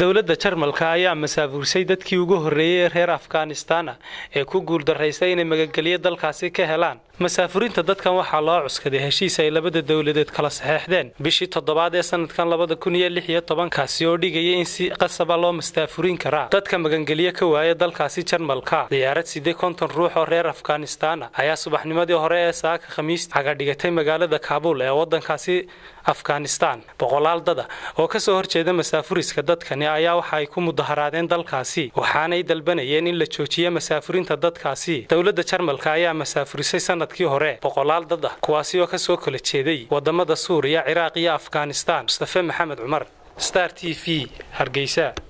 dowladda jarmalka ayaa masaafuursay dadkii ugu horreeyey ee reer afghanistana ee ku guuldarraystay inay magangelyo dalkaasi ka helaan masaafurinta dadkan waxaa loo cuskaday heshiis ay labada dowladeed kala saxeexdeen bishii toddobaad ee sanadkan labada kun iyo lix iyo tobankaasi oo dhigaya in si qasaba loo mastaafurin karaa dadka magangelyo ka waaya dalkaasi jarmalka diyaarad sidee konton ruux oo reer afghanistaan ah ayaa subaxnimadii hore ee saaka khamiis cagadhigatay magaalada kaabul ee wadankaasi afghanistaan boqolaal dada oo kasoo horjeeda masaafuriska dadkani ayaa waxa ay ku mudaharaadeen dalkaasi waxaanay dalbanayeen in la joojiyo masaafurinta dadkaasi dowlada jarmalka ayaa masaafurisay sanad sanadkii hore boqolaal dad ah kuwaasi oo ka soo kala jeeday waddamada suuriya ciraaq iyo afghanistan mustafe maxamed cumar star t v hargeysa